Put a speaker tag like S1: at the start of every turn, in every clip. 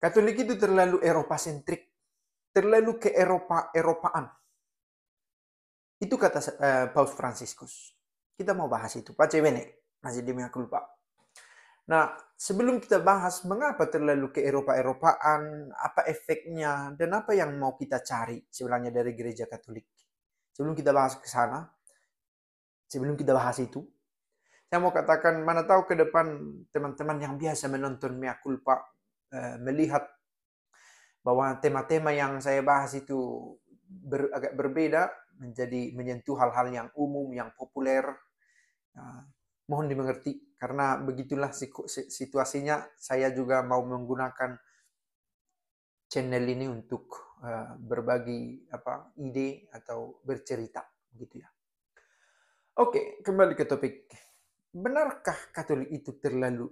S1: Katolik itu terlalu Eropa sentrik, terlalu ke Eropa Eropaan. Itu kata uh, Paus Fransiskus. Kita mau bahas itu, Pak Cewenek, masih di aku lupa. Nah, sebelum kita bahas mengapa terlalu ke Eropa-Eropaan, apa efeknya, dan apa yang mau kita cari sebenarnya dari gereja Katolik. Sebelum kita bahas ke sana, sebelum kita bahas itu, saya mau katakan, mana tahu ke depan teman-teman yang biasa menonton Mea Kulpa Eh, melihat bahwa tema-tema yang saya bahas itu ber, agak berbeda menjadi menyentuh hal-hal yang umum yang populer uh, mohon dimengerti karena begitulah situasinya saya juga mau menggunakan channel ini untuk eh, berbagi apa ide atau bercerita gitu ya oke kembali ke topik benarkah Katolik itu terlalu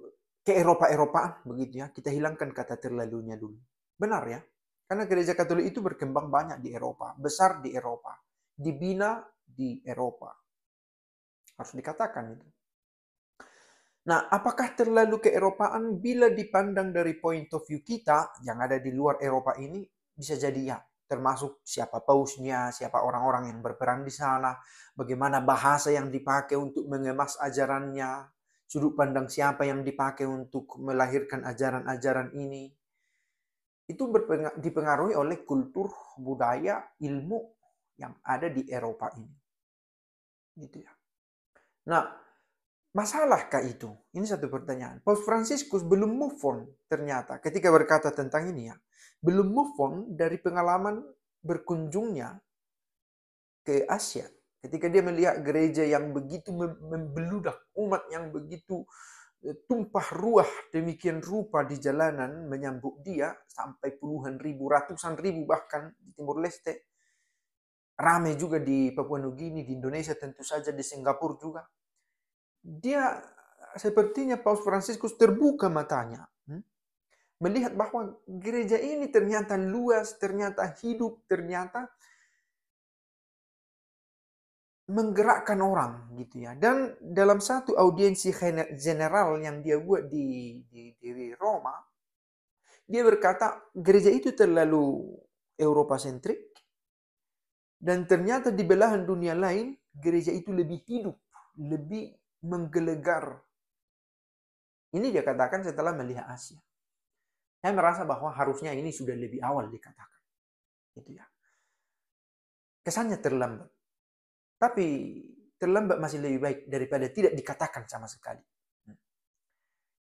S1: ke Eropa-Eropaan begitu ya. Kita hilangkan kata terlalunya dulu. Benar ya. Karena gereja Katolik itu berkembang banyak di Eropa, besar di Eropa, dibina di Eropa. Harus dikatakan itu. Nah, apakah terlalu ke Eropaan bila dipandang dari point of view kita yang ada di luar Eropa ini bisa jadi ya, termasuk siapa pausnya, siapa orang-orang yang berperan di sana, bagaimana bahasa yang dipakai untuk mengemas ajarannya, sudut pandang siapa yang dipakai untuk melahirkan ajaran-ajaran ini itu dipengaruhi oleh kultur budaya ilmu yang ada di Eropa ini gitu ya nah masalahkah itu ini satu pertanyaan Paus Franciscus belum move on ternyata ketika berkata tentang ini ya belum move on dari pengalaman berkunjungnya ke Asia Ketika dia melihat gereja yang begitu membeludak, umat yang begitu eh, tumpah ruah demikian rupa di jalanan menyambut dia sampai puluhan ribu, ratusan ribu bahkan di Timur Leste. Ramai juga di Papua Nugini, di Indonesia tentu saja, di Singapura juga. Dia sepertinya Paus Fransiskus terbuka matanya. Hmm, melihat bahwa gereja ini ternyata luas, ternyata hidup, ternyata menggerakkan orang gitu ya. Dan dalam satu audiensi general yang dia buat di, di, di Roma, dia berkata gereja itu terlalu Eropa sentrik dan ternyata di belahan dunia lain gereja itu lebih hidup, lebih menggelegar. Ini dia katakan setelah melihat Asia. Saya merasa bahwa harusnya ini sudah lebih awal dikatakan. Itu ya. Kesannya terlambat. Tapi terlambat masih lebih baik daripada tidak dikatakan sama sekali.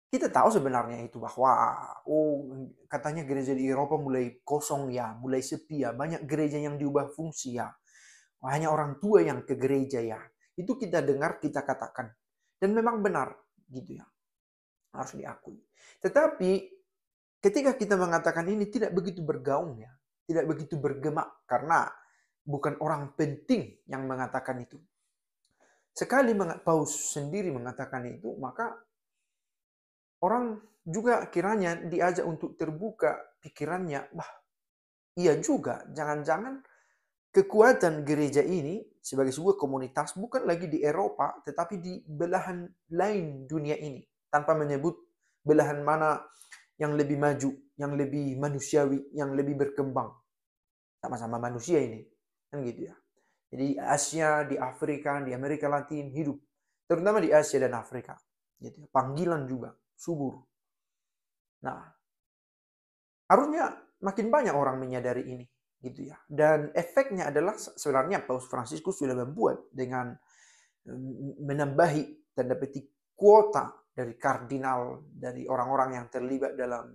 S1: Kita tahu sebenarnya itu bahwa oh katanya gereja di Eropa mulai kosong ya, mulai sepi ya, banyak gereja yang diubah fungsi ya. Oh, hanya orang tua yang ke gereja ya. Itu kita dengar, kita katakan. Dan memang benar gitu ya. Harus diakui. Tetapi ketika kita mengatakan ini tidak begitu bergaung ya, tidak begitu bergema karena bukan orang penting yang mengatakan itu. Sekali Paus sendiri mengatakan itu, maka orang juga kiranya diajak untuk terbuka pikirannya, bah, iya juga, jangan-jangan kekuatan gereja ini sebagai sebuah komunitas bukan lagi di Eropa, tetapi di belahan lain dunia ini, tanpa menyebut belahan mana yang lebih maju, yang lebih manusiawi, yang lebih berkembang. Sama-sama manusia ini. Kan gitu ya. Jadi di Asia, di Afrika, di Amerika Latin hidup. Terutama di Asia dan Afrika. Gitu ya. Panggilan juga, subur. Nah, harusnya makin banyak orang menyadari ini gitu ya. Dan efeknya adalah sebenarnya Paus Fransiskus sudah membuat dengan menambahi tanda petik kuota dari kardinal, dari orang-orang yang terlibat dalam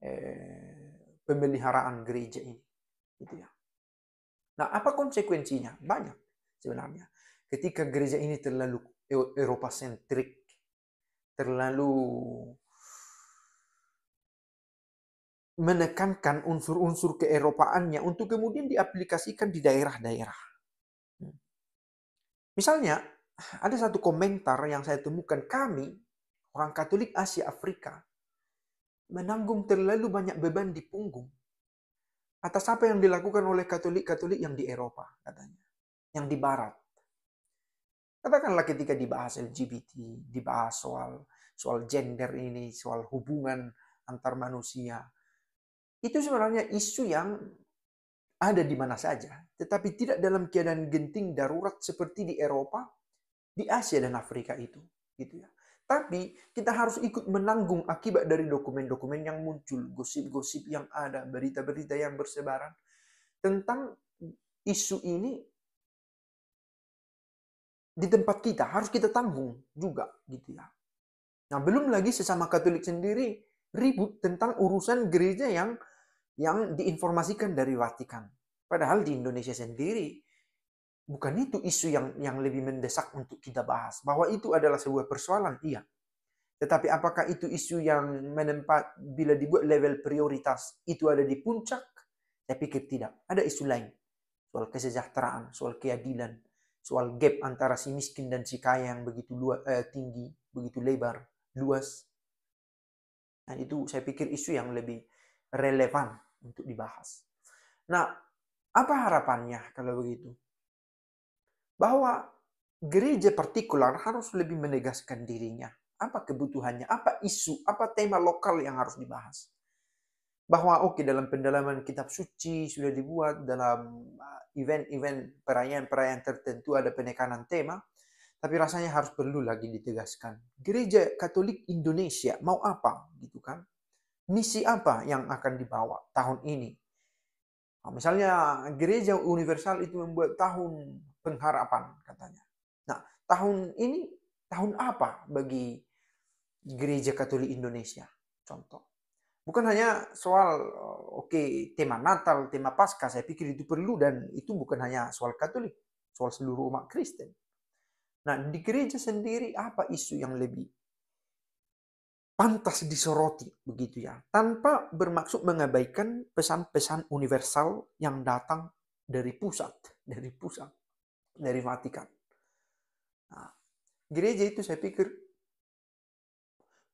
S1: eh, pemeliharaan gereja ini. Gitu ya. Nah, apa konsekuensinya? Banyak sebenarnya. Ketika gereja ini terlalu Eropa sentrik, terlalu menekankan unsur-unsur keeropaannya untuk kemudian diaplikasikan di daerah-daerah. Hmm. Misalnya, ada satu komentar yang saya temukan kami, orang Katolik Asia Afrika, menanggung terlalu banyak beban di punggung atas apa yang dilakukan oleh Katolik-Katolik yang di Eropa katanya, yang di Barat. Katakanlah ketika dibahas LGBT, dibahas soal soal gender ini, soal hubungan antar manusia, itu sebenarnya isu yang ada di mana saja, tetapi tidak dalam keadaan genting darurat seperti di Eropa, di Asia dan Afrika itu, gitu ya. Tapi kita harus ikut menanggung akibat dari dokumen-dokumen yang muncul, gosip-gosip yang ada, berita-berita yang bersebaran tentang isu ini di tempat kita harus kita tanggung juga gitu ya. Nah, belum lagi sesama Katolik sendiri ribut tentang urusan gereja yang yang diinformasikan dari Vatikan. Padahal di Indonesia sendiri bukan itu isu yang yang lebih mendesak untuk kita bahas. Bahwa itu adalah sebuah persoalan, iya. Tetapi apakah itu isu yang menempat bila dibuat level prioritas itu ada di puncak? Saya pikir tidak. Ada isu lain. Soal kesejahteraan, soal keadilan, soal gap antara si miskin dan si kaya yang begitu luas, eh, tinggi, begitu lebar, luas. Dan itu saya pikir isu yang lebih relevan untuk dibahas. Nah, apa harapannya kalau begitu? bahwa gereja partikular harus lebih menegaskan dirinya. Apa kebutuhannya, apa isu, apa tema lokal yang harus dibahas. Bahwa oke okay, dalam pendalaman kitab suci sudah dibuat, dalam event-event uh, perayaan-perayaan tertentu ada penekanan tema, tapi rasanya harus perlu lagi ditegaskan. Gereja Katolik Indonesia mau apa gitu kan? Misi apa yang akan dibawa tahun ini? Nah, misalnya gereja universal itu membuat tahun pengharapan katanya. Nah, tahun ini tahun apa bagi Gereja Katolik Indonesia? Contoh. Bukan hanya soal eh, oke okay, tema Natal, tema Paskah, saya pikir itu perlu dan itu bukan hanya soal Katolik, soal seluruh umat Kristen. Nah, di gereja sendiri apa isu yang lebih pantas disoroti begitu ya, tanpa bermaksud mengabaikan pesan-pesan universal yang datang dari pusat, dari pusat dari Vatikan. Nah, gereja itu saya pikir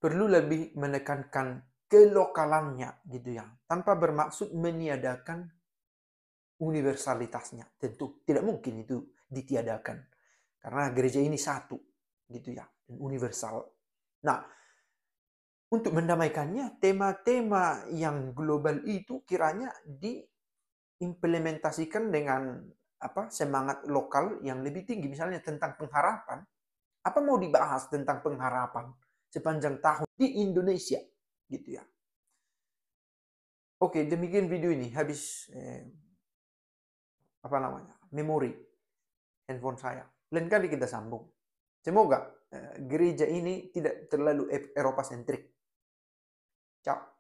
S1: perlu lebih menekankan kelokalannya gitu ya, tanpa bermaksud meniadakan universalitasnya. Tentu tidak mungkin itu ditiadakan karena gereja ini satu gitu ya, dan universal. Nah, untuk mendamaikannya tema-tema yang global itu kiranya diimplementasikan dengan apa semangat lokal yang lebih tinggi misalnya tentang pengharapan apa mau dibahas tentang pengharapan sepanjang tahun di Indonesia gitu ya oke demikian video ini habis eh, apa namanya memori handphone saya lain kali kita sambung semoga eh, gereja ini tidak terlalu Eropa sentrik ciao